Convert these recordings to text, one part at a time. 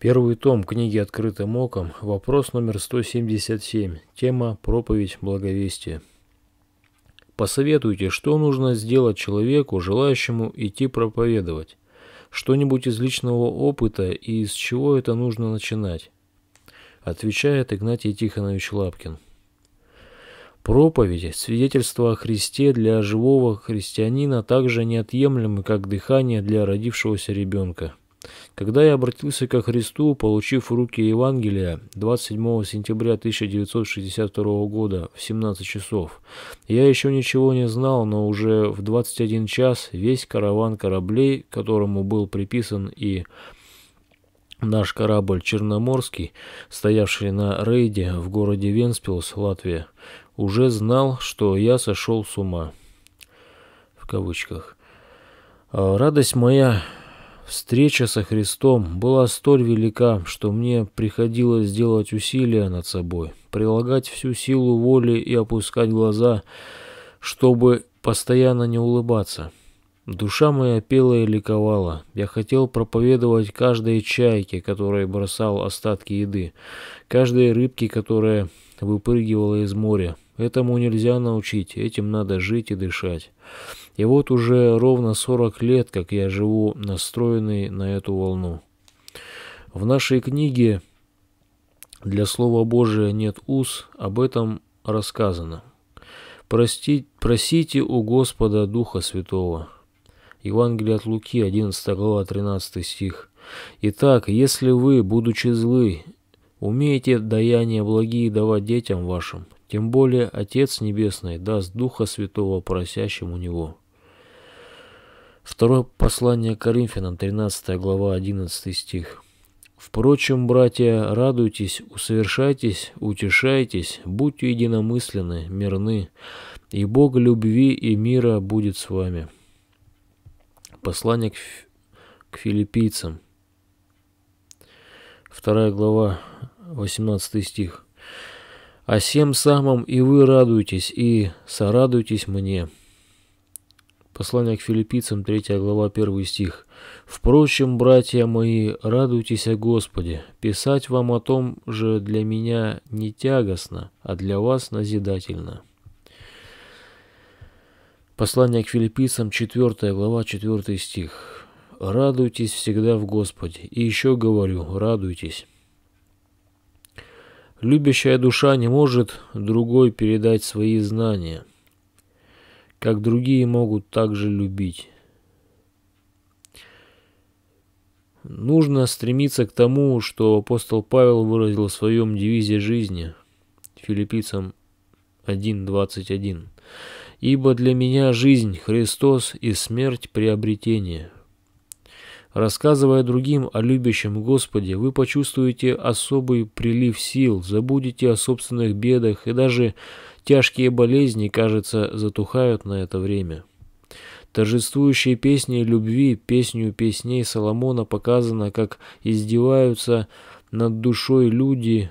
Первый том книги «Открытым оком», вопрос номер 177, тема «Проповедь благовестия». Посоветуйте, что нужно сделать человеку, желающему идти проповедовать? Что-нибудь из личного опыта и из чего это нужно начинать? Отвечает Игнатий Тихонович Лапкин. Проповедь, свидетельство о Христе для живого христианина также неотъемлемы, как дыхание для родившегося ребенка – когда я обратился ко Христу, получив в руки Евангелие 27 сентября 1962 года в 17 часов, я еще ничего не знал, но уже в 21 час весь караван кораблей, которому был приписан и наш корабль «Черноморский», стоявший на рейде в городе Венспилс, Латвия, уже знал, что я сошел с ума. В кавычках. А, радость моя Встреча со Христом была столь велика, что мне приходилось делать усилия над собой, прилагать всю силу воли и опускать глаза, чтобы постоянно не улыбаться. Душа моя пела и ликовала. Я хотел проповедовать каждой чайке, которая бросал остатки еды, каждой рыбке, которая выпрыгивала из моря, Этому нельзя научить, этим надо жить и дышать. И вот уже ровно 40 лет, как я живу, настроенный на эту волну. В нашей книге «Для Слова Божия нет уз» об этом рассказано. Простите, «Просите у Господа Духа Святого». Евангелие от Луки, 11 глава, 13 стих. «Итак, если вы, будучи злы, умеете даяние благие давать детям вашим, тем более Отец Небесный даст Духа Святого просящим у Него. Второе послание Коринфянам, 13 глава, 11 стих. Впрочем, братья, радуйтесь, усовершайтесь, утешайтесь, будьте единомысленны, мирны, и Бог любви и мира будет с вами. Послание к, к филиппийцам. вторая глава, 18 стих а всем самым и вы радуйтесь, и сорадуйтесь мне». Послание к филиппийцам, 3 глава, 1 стих. «Впрочем, братья мои, радуйтесь о Господе. Писать вам о том же для меня не тягостно, а для вас назидательно». Послание к филиппийцам, 4 глава, 4 стих. «Радуйтесь всегда в Господе, и еще говорю, радуйтесь». Любящая душа не может другой передать свои знания, как другие могут также любить. Нужно стремиться к тому, что апостол Павел выразил в своем девизе жизни, филиппийцам 1.21. «Ибо для меня жизнь – Христос и смерть – приобретение». Рассказывая другим о любящем Господе, вы почувствуете особый прилив сил, забудете о собственных бедах, и даже тяжкие болезни, кажется, затухают на это время. Торжествующие песни любви, песню песней Соломона показано, как издеваются над душой люди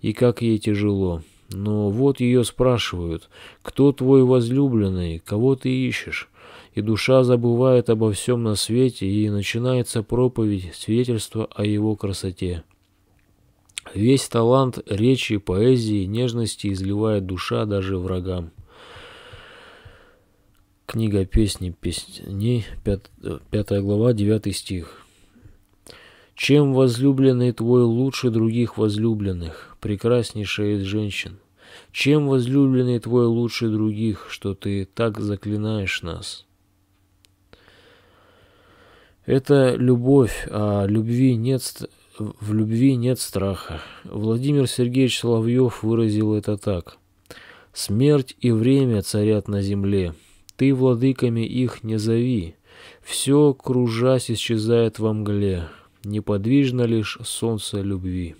и как ей тяжело. Но вот ее спрашивают, кто твой возлюбленный, кого ты ищешь? и душа забывает обо всем на свете, и начинается проповедь, свидетельство о его красоте. Весь талант речи, поэзии, нежности изливает душа даже врагам. Книга песни песни 5, 5 глава, 9 стих. Чем возлюбленный твой лучше других возлюбленных, прекраснейшая из женщин? Чем, возлюбленный твой, лучше других, что ты так заклинаешь нас? Это любовь, а любви нет, в любви нет страха. Владимир Сергеевич Соловьев выразил это так. «Смерть и время царят на земле. Ты владыками их не зови. Все, кружась, исчезает во мгле. Неподвижно лишь солнце любви».